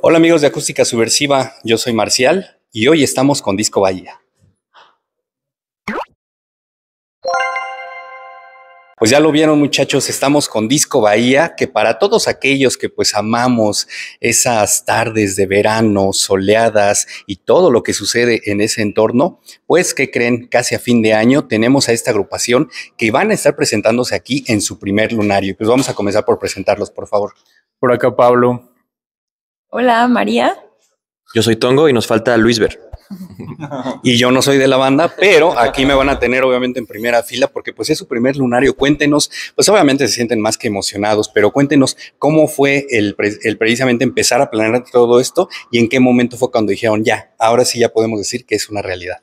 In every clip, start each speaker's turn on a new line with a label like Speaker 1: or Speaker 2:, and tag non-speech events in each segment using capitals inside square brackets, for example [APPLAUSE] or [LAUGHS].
Speaker 1: Hola amigos de Acústica Subversiva, yo soy Marcial y hoy estamos con Disco Bahía. Pues ya lo vieron muchachos, estamos con Disco Bahía, que para todos aquellos que pues amamos esas tardes de verano soleadas y todo lo que sucede en ese entorno, pues que creen, casi a fin de año tenemos a esta agrupación que van a estar presentándose aquí en su primer lunario. Pues vamos a comenzar por presentarlos, por favor. Por acá Pablo,
Speaker 2: Hola, María.
Speaker 1: Yo soy Tongo y nos falta Luis Ver. [LAUGHS] y yo no soy de la banda, pero aquí me van a tener obviamente en primera fila porque pues es su primer lunario. Cuéntenos, pues obviamente se sienten más que emocionados, pero cuéntenos cómo fue el, el precisamente empezar a planear todo esto y en qué momento fue cuando dijeron ya, ahora sí ya podemos decir que es una realidad.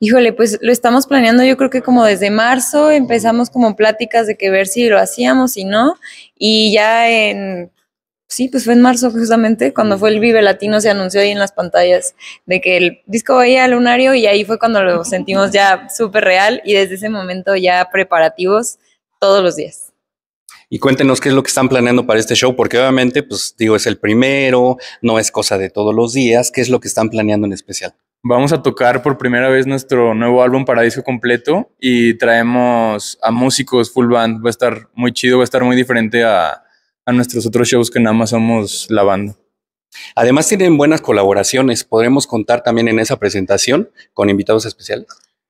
Speaker 2: Híjole, pues lo estamos planeando yo creo que como desde marzo empezamos como pláticas de que ver si lo hacíamos y no y ya en sí, pues fue en marzo justamente, cuando fue el Vive Latino, se anunció ahí en las pantallas de que el disco veía a Lunario y ahí fue cuando lo sentimos ya súper real y desde ese momento ya preparativos todos los días.
Speaker 1: Y cuéntenos qué es lo que están planeando para este show, porque obviamente, pues digo, es el primero, no es cosa de todos los días, ¿qué es lo que están planeando en especial?
Speaker 3: Vamos a tocar por primera vez nuestro nuevo álbum para completo y traemos a músicos full band, va a estar muy chido, va a estar muy diferente a, a nuestros otros shows que nada más somos la banda.
Speaker 1: Además tienen buenas colaboraciones. ¿Podremos contar también en esa presentación con invitados especiales?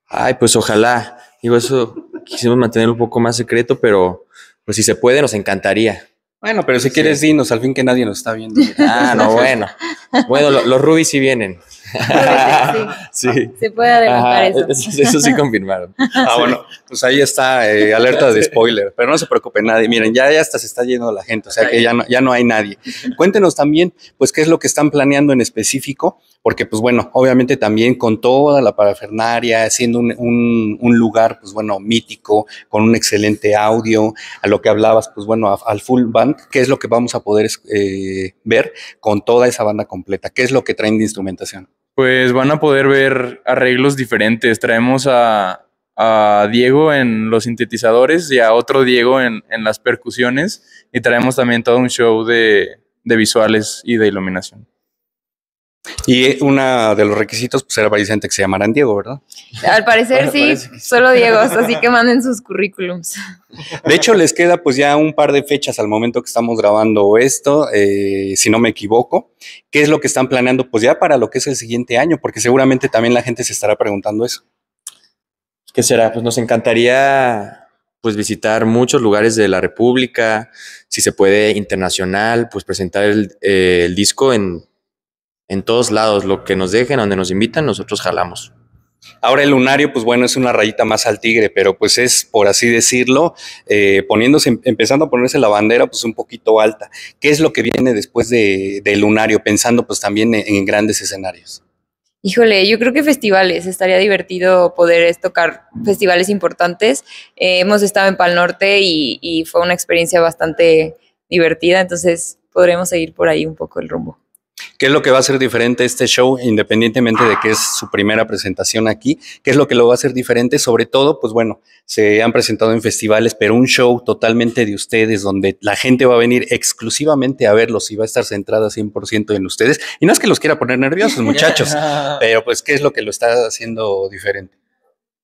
Speaker 1: Ay, pues ojalá. Digo, eso quisimos mantenerlo un poco más secreto, pero pues si se puede, nos encantaría. Bueno, pero si quieres, dinos, al fin que nadie nos está viendo. [LAUGHS] Ah, no, bueno. Bueno, los rubis sí vienen. [LAUGHS] sí.
Speaker 2: Se puede adelantar eso.
Speaker 1: eso. sí confirmaron. [LAUGHS] Ah, bueno, pues ahí está, eh, alerta de spoiler. Pero no se preocupe nadie. Miren, ya, ya hasta se está yendo la gente, o sea que ya ya no hay nadie. Cuéntenos también, pues, qué es lo que están planeando en específico porque pues bueno, obviamente también con toda la parafernaria, siendo un, lugar pues bueno, mítico, con un excelente audio, a lo que hablabas pues bueno, al full band, ¿qué es lo que vamos a poder eh, ver con toda esa banda completa? ¿Qué es lo que traen de instrumentación?
Speaker 3: Pues van a poder ver arreglos diferentes. Traemos a, Diego en los sintetizadores y a otro Diego en, las percusiones y traemos también todo un show de, de visuales y de iluminación. Y eh, uno de los requisitos pues, era Vicente que se llamaran Diego, ¿verdad?
Speaker 2: Al parecer sí, solo Diego, así que manden sus currículums.
Speaker 1: De hecho, les queda pues ya un par de fechas al momento que estamos grabando esto, eh, si no me equivoco. ¿Qué es lo que están planeando pues ya para lo que es el siguiente año? Porque seguramente también la gente se estará preguntando eso. ¿Qué será? Pues nos encantaría pues visitar muchos lugares de la República, si se puede internacional, pues presentar el eh, disco en en todos lados, lo que nos dejen, donde nos invitan, nosotros jalamos. Ahora el lunario, pues bueno, es una rayita más al tigre, pero pues es, por así decirlo, eh, poniéndose, empezando a ponerse la bandera pues un poquito alta. ¿Qué es lo que viene después del de lunario, pensando pues también en, grandes escenarios?
Speaker 2: Híjole, yo creo que festivales, estaría divertido poder tocar festivales importantes. Eh, hemos estado en Pal Norte y fue una experiencia bastante divertida, entonces podremos seguir por ahí un poco el rumbo.
Speaker 1: ¿Qué es lo que va a ser diferente este show, independientemente de que es su primera presentación aquí? ¿Qué es lo que lo va a hacer diferente? Sobre todo, pues bueno, se han presentado en festivales, pero un show totalmente de ustedes, donde la gente va a venir exclusivamente a verlos y va a estar centrada 100% en
Speaker 3: ustedes. Y no es que los quiera poner nerviosos, muchachos,
Speaker 1: [LAUGHS] pero pues, ¿qué es lo que lo está haciendo diferente?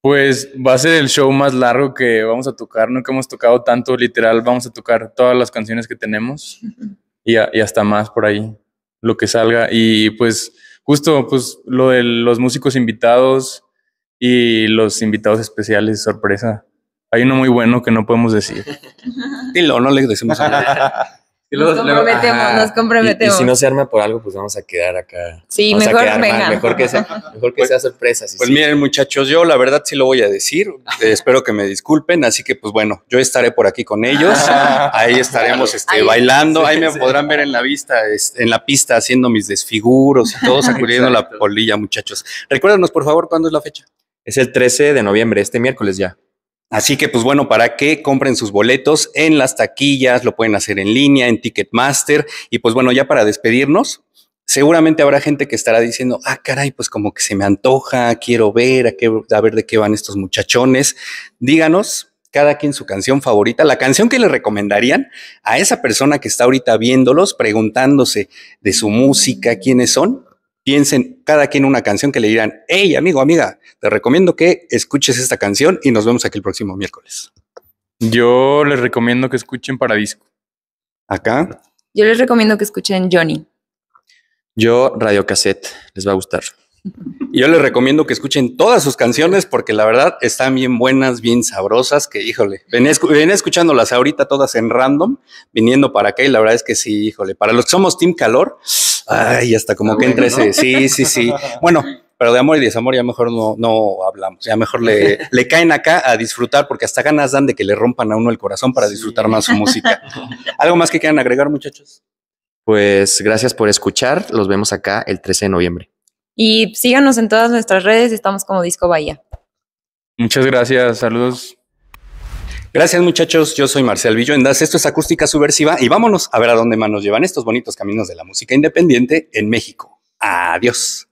Speaker 3: Pues va a ser el show más largo que vamos a tocar. Nunca hemos tocado tanto, literal. Vamos a tocar todas las canciones que tenemos [LAUGHS] y, y hasta más por ahí lo que salga. Y pues justo pues lo de los músicos invitados y los invitados especiales, sorpresa. Hay uno muy bueno que no podemos decir. [LAUGHS] lo no le decimos [LAUGHS]
Speaker 1: nos comprometemos, nos comprometemos. Y, si no se arma por algo, pues vamos a quedar acá. Sí, mejor mejor que sea, mejor que pues, sea sorpresa. pues miren, muchachos, yo la verdad sí lo voy a decir. Eh, espero que me disculpen. Así que, pues bueno, yo estaré por aquí con ellos. [LAUGHS] ahí estaremos este, bailando. ahí me podrán ver en la vista, este, en la pista, haciendo mis desfiguros y todo, sacudiendo [LAUGHS] la polilla, muchachos. Recuérdanos, por favor, cuándo es la fecha. Es el 13 de noviembre, este miércoles ya. Así que, pues bueno, para que compren sus boletos en las taquillas, lo pueden hacer en línea, en Ticketmaster. Y pues bueno, ya para despedirnos, seguramente habrá gente que estará diciendo, ah, caray, pues como que se me antoja, quiero ver, a, qué, a ver de qué van estos muchachones. Díganos cada quien su canción favorita, la canción que le recomendarían a esa persona que está ahorita viéndolos, preguntándose de su música, quiénes son, piensen cada quien una canción que le dirán, hey amigo, amiga, te recomiendo que escuches esta canción y nos vemos aquí el próximo miércoles.
Speaker 3: Yo les recomiendo que escuchen para disco Acá.
Speaker 2: Yo les recomiendo que escuchen Johnny.
Speaker 1: Yo Radio
Speaker 3: Cassette, les va a gustar. [LAUGHS]
Speaker 1: Yo les recomiendo que escuchen todas sus canciones porque la verdad están bien buenas, bien sabrosas, que híjole, venía, escuchándolas ahorita todas en random, viniendo para acá y la verdad es que sí, híjole, para los que somos Team Calor, ay, hasta como que entre ese, sí, sí, sí. [LAUGHS] Bueno, pero de amor y desamor ya mejor no, no hablamos, ya mejor le, [LAUGHS] le caen acá a disfrutar, porque hasta ganas dan de que le rompan a uno el corazón para disfrutar más su música. [LAUGHS] ¿Algo más que quieran agregar, muchachos? Pues gracias por escuchar, los vemos acá el 13 de noviembre.
Speaker 2: Y síganos en todas nuestras redes, estamos como Disco Bahía.
Speaker 1: Muchas gracias, saludos Gracias muchachos, yo soy Marcial Villuendas, esto es Acústica Subversiva y vámonos a ver a dónde más nos llevan estos bonitos caminos de la música independiente en México. Adiós.